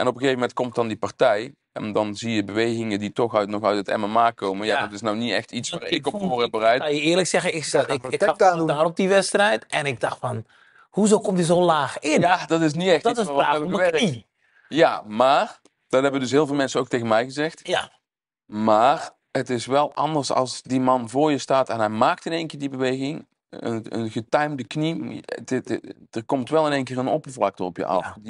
En op een gegeven moment komt dan die partij. En dan zie je bewegingen die toch uit, nog uit het MMA komen. Ja, dat is nou niet echt iets waar ik, op voor heb bereid. Ik, je eerlijk zeggen, ik, zat, ik, ik daar op die wedstrijd. En ik dacht van, hoezo komt hij zo laag in? Ja, dat is niet echt dat iets is waar we Ja, maar, dat hebben dus heel veel mensen ook tegen mij gezegd. Ja. Maar het is wel anders als die man voor je staat en hij maakt in één keer die beweging. Een, een getimede knie. er komt wel in één keer een oppervlakte op je af.